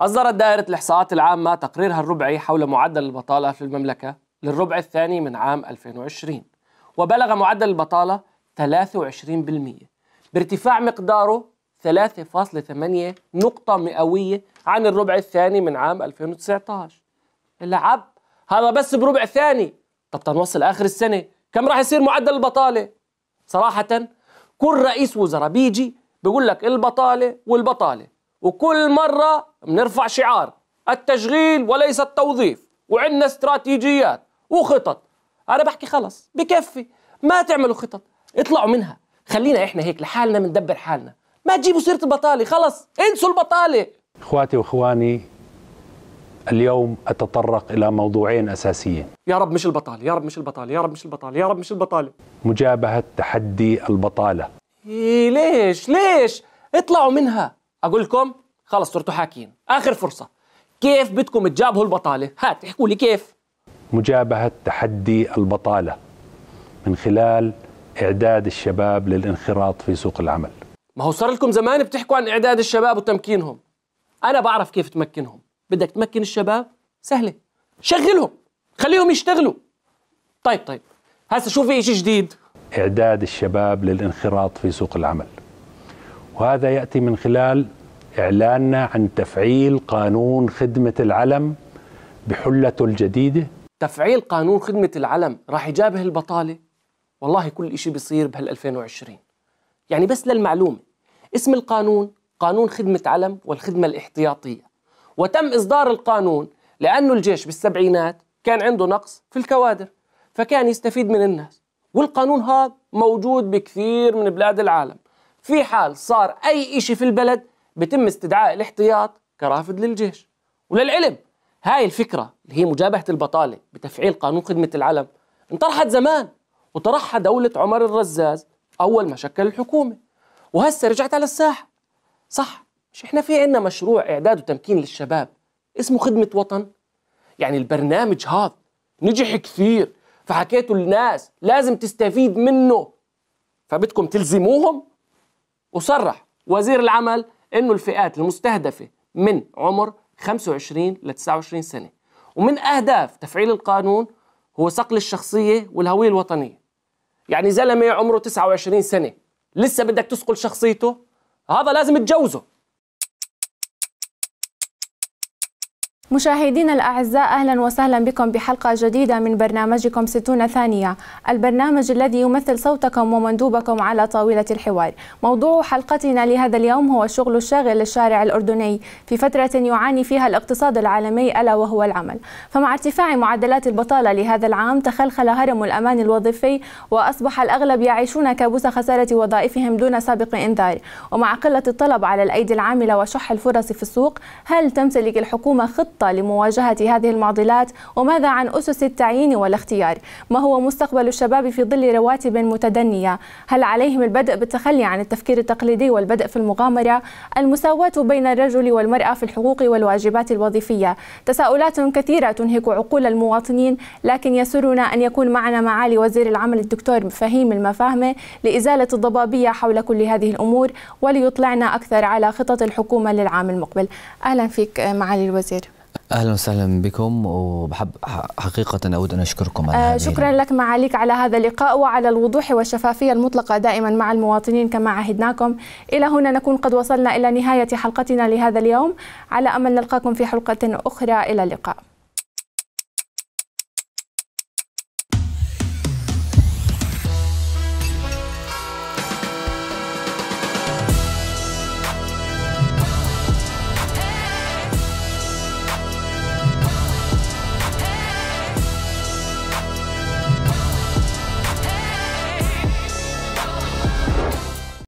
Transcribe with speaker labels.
Speaker 1: أصدرت دائرة الإحصاءات العامة تقريرها الربعي حول معدل البطالة في المملكة للربع الثاني من عام 2020 وبلغ معدل البطالة 23% بارتفاع مقداره 3.8 نقطة مئوية عن الربع الثاني من عام 2019 العب هذا بس بربع ثاني طب تنوصل آخر السنة كم راح يصير معدل البطالة صراحة كل رئيس وزراء بيجي بيقول لك البطالة والبطالة وكل مرة بنرفع شعار التشغيل وليس التوظيف وعندنا استراتيجيات وخطط أنا بحكي خلص بكفي ما تعملوا خطط اطلعوا منها خلينا إحنا هيك لحالنا بندبر حالنا ما تجيبوا سيرة البطالة خلص انسوا البطالة
Speaker 2: إخواتي وإخواني اليوم أتطرق إلى موضوعين أساسيين يا رب مش
Speaker 1: البطالة يا رب مش البطالة يا رب مش البطالة يا رب مش البطالة
Speaker 2: مجابهة تحدي البطالة
Speaker 1: إيه ليش ليش اطلعوا منها اقول لكم خلص صرتوا حاكيين اخر فرصه كيف بدكم تجابهوا البطاله هات احكوا لي كيف
Speaker 2: مجابهه تحدي البطاله من خلال اعداد الشباب للانخراط في سوق العمل
Speaker 1: ما هو صار لكم زمان بتحكوا عن اعداد الشباب وتمكينهم انا بعرف كيف تمكنهم بدك تمكن الشباب سهله شغلهم خليهم يشتغلوا طيب طيب هسه شو في شيء جديد
Speaker 2: اعداد الشباب للانخراط في سوق العمل وهذا ياتي من خلال اعلاننا عن تفعيل قانون خدمه العلم بحلته الجديده
Speaker 1: تفعيل قانون خدمه العلم راح يجابه البطاله والله كل شيء بيصير بهال 2020 يعني بس للمعلومه اسم القانون قانون خدمه علم والخدمه الاحتياطيه وتم اصدار القانون لانه الجيش بالسبعينات كان عنده نقص في الكوادر فكان يستفيد من الناس والقانون هذا موجود بكثير من بلاد العالم في حال صار أي إشي في البلد بتم استدعاء الاحتياط كرافد للجيش وللعلم هاي الفكرة اللي هي مجابهة البطالة بتفعيل قانون خدمة العلم انطرحت زمان وطرحها دولة عمر الرزاز أول ما شكل الحكومة وهسه رجعت على الساحة صح مش احنا في عنا مشروع إعداد وتمكين للشباب اسمه خدمة وطن يعني البرنامج هذا نجح كثير فحكيته للناس لازم تستفيد منه فبدكم تلزموهم وصرح وزير العمل انه الفئات المستهدفه من عمر 25 ل 29 سنه ومن اهداف تفعيل القانون هو صقل الشخصيه والهويه الوطنيه يعني زلمه عمره 29 سنه لسه بدك تسقل شخصيته هذا لازم تجوزه
Speaker 3: مشاهدينا الأعزاء أهلا وسهلا بكم بحلقة جديدة من برنامجكم 60 ثانية البرنامج الذي يمثل صوتكم ومندوبكم على طاولة الحوار موضوع حلقتنا لهذا اليوم هو الشغل الشاغل للشارع الأردني في فترة يعاني فيها الاقتصاد العالمي ألا وهو العمل فمع ارتفاع معدلات البطالة لهذا العام تخلخل هرم الأمان الوظيفي وأصبح الأغلب يعيشون كابوس خسارة وظائفهم دون سابق إنذار ومع قلة الطلب على الأيدي العاملة وشح الفرص في السوق هل تمتلك الحكومة خطة خطة لمواجهة هذه المعضلات وماذا عن أسس التعيين والاختيار ما هو مستقبل الشباب في ظل رواتب متدنية هل عليهم البدء بالتخلي عن التفكير التقليدي والبدء في المغامرة المساواة بين الرجل والمرأة في الحقوق والواجبات الوظيفية تساؤلات كثيرة تنهك عقول المواطنين لكن يسرنا أن يكون معنا معالي وزير العمل الدكتور فهيم المفاهمة لإزالة الضبابية حول كل هذه الأمور وليطلعنا أكثر على خطط الحكومة للعام المقبل أهلا فيك معالي الوزير اهلا وسهلا بكم وبحب حقيقه اود ان اشكركم على آه، شكرا لك معاليك على هذا اللقاء وعلى الوضوح والشفافيه المطلقه دائما مع المواطنين كما عهدناكم الى هنا نكون قد وصلنا الى نهايه حلقتنا لهذا اليوم على امل نلقاكم في حلقه اخرى الى اللقاء